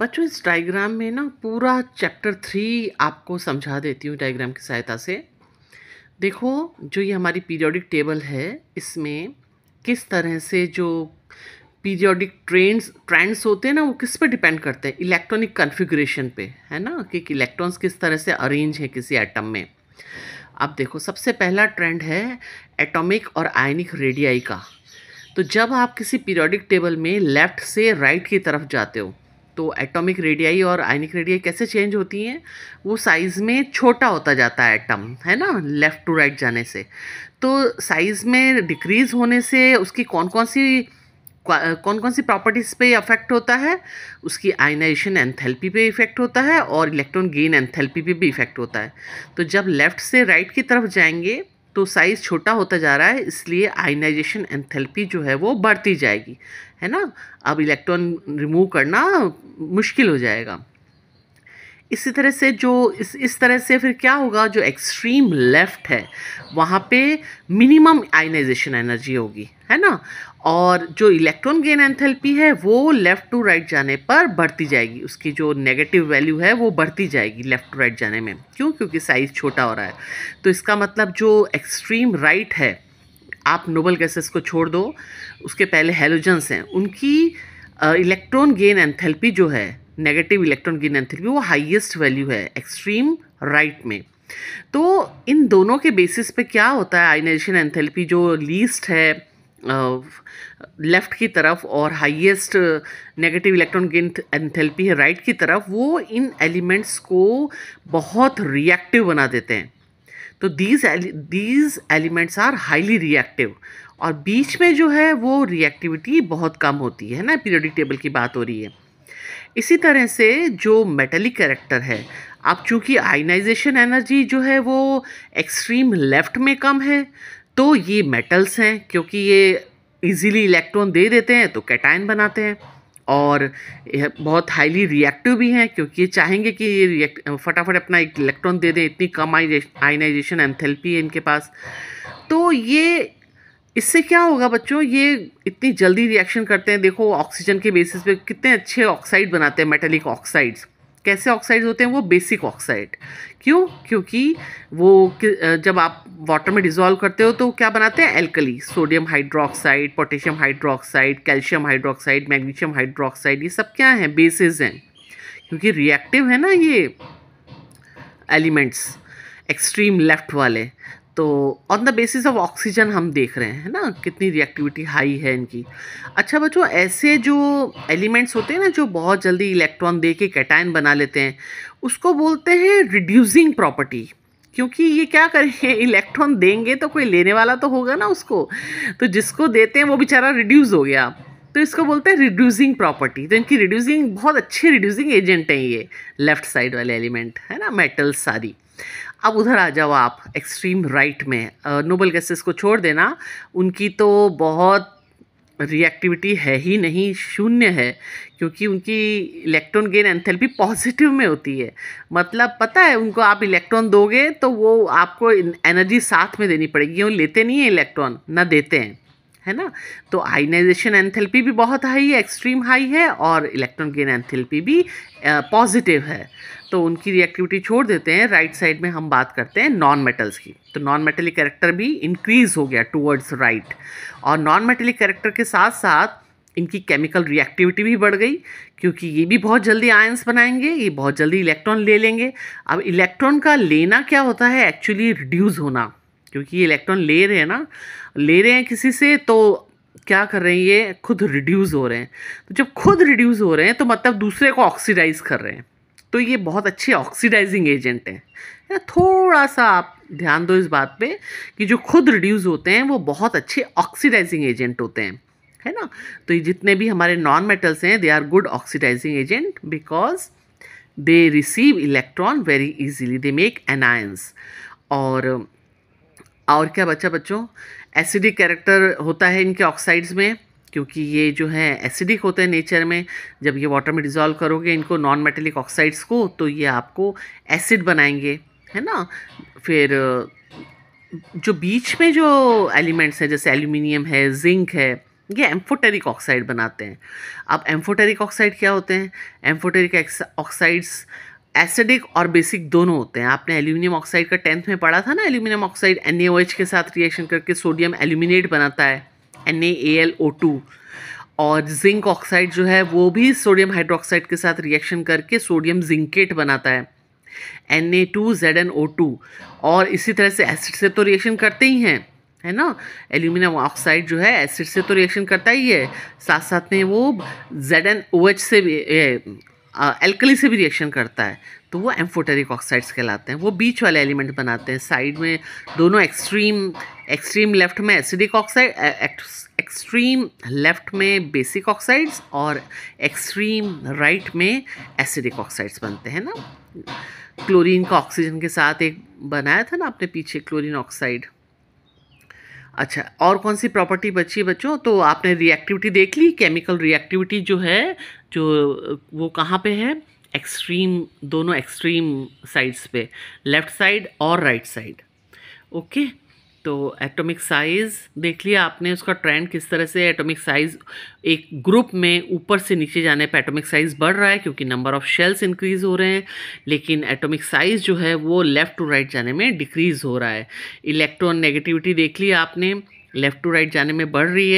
बच्चों इस डायग्राम में ना पूरा चैप्टर थ्री आपको समझा देती हूँ डायग्राम की सहायता से देखो जो ये हमारी पीरियोडिक टेबल है इसमें किस तरह से जो पीरियोडिक ट्रेंड्स ट्रेंड्स होते हैं ना वो किस पे डिपेंड करते हैं इलेक्ट्रॉनिक कन्फिग्रेशन पे है ना कि इलेक्ट्रॉन्स किस तरह से अरेंज हैं किसी एटम में अब देखो सबसे पहला ट्रेंड है एटॉमिक और आयनिक रेडियाई का तो जब आप किसी पीरियोडिक टेबल में लेफ़्ट से राइट right की तरफ जाते हो तो एटॉमिक रेडियाई और आयनिक रेडियाई कैसे चेंज होती हैं वो साइज़ में छोटा होता जाता है एटम है ना लेफ़्ट टू राइट जाने से तो साइज़ में डिक्रीज़ होने से उसकी कौन कौन सी कौन कौन सी प्रॉपर्टीज़ पे इफेक्ट होता है उसकी आयनाइजेशन एंथैल्पी पे इफेक्ट होता है और इलेक्ट्रॉन गेन एंथैल्पी पे भी इफेक्ट होता है तो जब लेफ़्ट से राइट right की तरफ जाएंगे तो साइज़ छोटा होता जा रहा है इसलिए आयनाइजेशन एंथैल्पी जो है वो बढ़ती जाएगी है ना अब इलेक्ट्रॉन रिमूव करना मुश्किल हो जाएगा इसी तरह से जो इस इस तरह से फिर क्या होगा जो एक्सट्रीम लेफ़्ट है वहाँ पे मिनिमम आयनाइजेशन एनर्जी होगी है ना और जो इलेक्ट्रॉन गेन एंथैल्पी है वो लेफ़्ट टू राइट जाने पर बढ़ती जाएगी उसकी जो नेगेटिव वैल्यू है वो बढ़ती जाएगी लेफ़्ट टू राइट जाने में क्यों क्योंकि साइज़ छोटा हो रहा है तो इसका मतलब जो एक्सट्रीम राइट right है आप नोबल गैसेस को छोड़ दो उसके पहले हेलोजन्स हैं उनकी इलेक्ट्रॉन गेन एंथैल्पी जो है नेगेटिव इलेक्ट्रॉन की लेंथ वो हाईएस्ट वैल्यू है एक्सट्रीम राइट right में तो इन दोनों के बेसिस पे क्या होता है आइनाइजेशन एंथैल्पी जो लीस्ट है लेफ़्ट की तरफ और highest negative electron gain enthalpy है राइट right की तरफ वो इन एलिमेंट्स को बहुत रिएक्टिव बना देते हैं तो these these elements are highly reactive और बीच में जो है वो रिएक्टिविटी बहुत कम होती है ना पीरियडिक टेबल की बात हो रही है इसी तरह से जो मेटलिक कैरेक्टर है अब चूँकि आयनाइजेशन एनर्जी जो है वो एक्सट्रीम लेफ्ट में कम है तो ये मेटल्स हैं क्योंकि ये इजीली इलेक्ट्रॉन दे देते हैं तो कैटाइन बनाते हैं और बहुत हाईली रिएक्टिव भी हैं क्योंकि ये चाहेंगे कि ये फटाफट अपना एक इलेक्ट्रॉन दे दें इतनी कम आइनाइजेशन एंथेल्पी है इनके पास तो ये इससे क्या होगा बच्चों ये इतनी जल्दी रिएक्शन करते हैं देखो ऑक्सीजन के बेसिस पे कितने अच्छे ऑक्साइड बनाते हैं मेटेलिक ऑक्साइड्स कैसे ऑक्साइड्स होते हैं वो बेसिक ऑक्साइड क्यों क्योंकि वो जब आप वाटर में डिजोल्व करते हो तो क्या बनाते हैं alkali sodium hydroxide potassium hydroxide calcium hydroxide magnesium hydroxide ये सब क्या हैं बेसिस हैं क्योंकि रिएक्टिव है ना ये एलिमेंट्स एक्सट्रीम लेफ्ट वाले तो on the basis of oxygen हम देख रहे हैं ना कितनी रिएक्टिविटी हाई है इनकी अच्छा बच्चों ऐसे जो एलिमेंट्स होते हैं ना जो बहुत जल्दी इलेक्ट्रॉन दे के कैटाइन बना लेते हैं उसको बोलते हैं रिड्यूसिंग प्रॉपर्टी क्योंकि ये क्या करेंगे इलेक्ट्रॉन देंगे तो कोई लेने वाला तो होगा ना उसको तो जिसको देते हैं वो बेचारा रिड्यूस हो गया तो इसको बोलते हैं रिड्यूसिंग प्रॉपर्टी तो इनकी रिड्यूसिंग बहुत अच्छे रिड्यूसिंग एजेंट हैं ये लेफ्ट साइड वाले एलिमेंट है ना मेटल्स सारी अब उधर आ जाओ आप एक्सट्रीम राइट में नोबल गैसेस को छोड़ देना उनकी तो बहुत रिएक्टिविटी है ही नहीं शून्य है क्योंकि उनकी इलेक्ट्रॉन गेन एंथैल्पी पॉजिटिव में होती है मतलब पता है उनको आप इलेक्ट्रॉन दोगे तो वो आपको एनर्जी साथ में देनी पड़ेगी वो लेते नहीं हैं इलेक्ट्रॉन ना देते हैं है ना तो आयनाइजेशन एनथेलपी भी बहुत हाई है एक्सट्रीम हाई है और इलेक्ट्रॉन गेन एनथेलपी भी पॉजिटिव है तो उनकी रिएक्टिविटी छोड़ देते हैं राइट साइड में हम बात करते हैं नॉन मेटल्स की तो नॉन मेटेलिक करेक्टर भी इंक्रीज़ हो गया टूवर्ड्स राइट और नॉन मेटेलिक करेक्टर के साथ साथ इनकी केमिकल रिएक्टिविटी भी बढ़ गई क्योंकि ये भी बहुत जल्दी आयंस बनाएंगे ये बहुत जल्दी इलेक्ट्रॉन ले लेंगे अब इलेक्ट्रॉन का लेना क्या होता है एक्चुअली रिड्यूज़ होना क्योंकि ये इलेक्ट्रॉन ले रहे हैं ना ले रहे हैं किसी से तो क्या कर रहे हैं ये खुद रिड्यूस हो रहे हैं तो जब खुद रिड्यूस हो रहे हैं तो मतलब दूसरे को ऑक्सीडाइज कर रहे हैं तो ये बहुत अच्छे ऑक्सीडाइजिंग एजेंट हैं थोड़ा सा आप ध्यान दो इस बात पे कि जो खुद रिड्यूस होते हैं वो बहुत अच्छे ऑक्सीडाइजिंग एजेंट होते हैं है ना तो ये जितने भी हमारे नॉन मेटल्स हैं they are good oxidizing agent because they receive electron very easily they make anions और और क्या बच्चा बच्चों एसिडिक कैरेक्टर होता है इनके ऑक्साइड्स में क्योंकि ये जो है एसिडिक होते हैं नेचर में जब ये वाटर में डिज़ोल्व करोगे इनको नॉन मेटेलिक ऑक्साइड्स को तो ये आपको एसिड बनाएंगे है ना फिर जो बीच में जो एलिमेंट्स हैं जैसे एल्यूमिनियम है जिंक है ये एम्फोटेरिक ऑक्साइड बनाते हैं अब एम्फोटेरिक ऑक्साइड क्या होते हैं एम्फोटेरिक ऑक्साइड्स एसिडिक और बेसिक दोनों होते हैं आपने एल्यूमिनियम ऑक्साइड का टेंथ में पढ़ा था ना एल्यूमिनियम ऑक्साइड एन के साथ रिएक्शन करके सोडियम एल्यूमिनेट बनाता है एन और जिंक ऑक्साइड जो है वो भी सोडियम हाइड्रोक्साइड के साथ रिएक्शन करके सोडियम जिंकेट बनाता है N A two Z N O two और इसी तरह से एसिड से तो रिएक्शन करते ही हैं है ना एल्यूमिनियम ऑक्साइड जो है एसिड से तो रिएक्शन करता ही है साथ साथ में वो जेड एन ओ एच से भी एल्कली से भी रिएक्शन करता है तो वो एम्फोटेरिक ऑक्साइड्स कहलाते हैं वो बीच वाले एलिमेंट बनाते हैं साइड में दोनों एक्सट्रीम एक्सट्रीम लेफ्ट में एसिडिक ऑक्साइड एक्सट्रीम लेफ्ट में बेसिक ऑक्साइड्स और एक्सट्रीम राइट में एसिडिक ऑक्साइड्स बनते हैं ना क्लोरीन का ऑक्सीजन के साथ एक बनाया था ना आपने पीछे क्लोरीन ऑक्साइड अच्छा और कौन सी प्रॉपर्टी बची बच्चों तो आपने रिएक्टिविटी देख ली केमिकल रिएक्टिविटी जो है जो वो कहाँ पे है एक्सट्रीम दोनों एक्सट्रीम साइड्स पे लेफ़्ट साइड और राइट साइड ओके तो एटॉमिक साइज़ देख लिया आपने उसका ट्रेंड किस तरह से एटॉमिक साइज़ एक ग्रुप में ऊपर से नीचे जाने पर एटॉमिक साइज़ बढ़ रहा है क्योंकि नंबर ऑफ़ शेल्स इंक्रीज़ हो रहे हैं लेकिन एटॉमिक साइज़ जो है वो लेफ़्ट टू राइट जाने में डिक्रीज़ हो रहा है इलेक्ट्रॉन नेगेटिविटी देख लिया आपने लेफ़्ट टू राइट जाने में बढ़ रही है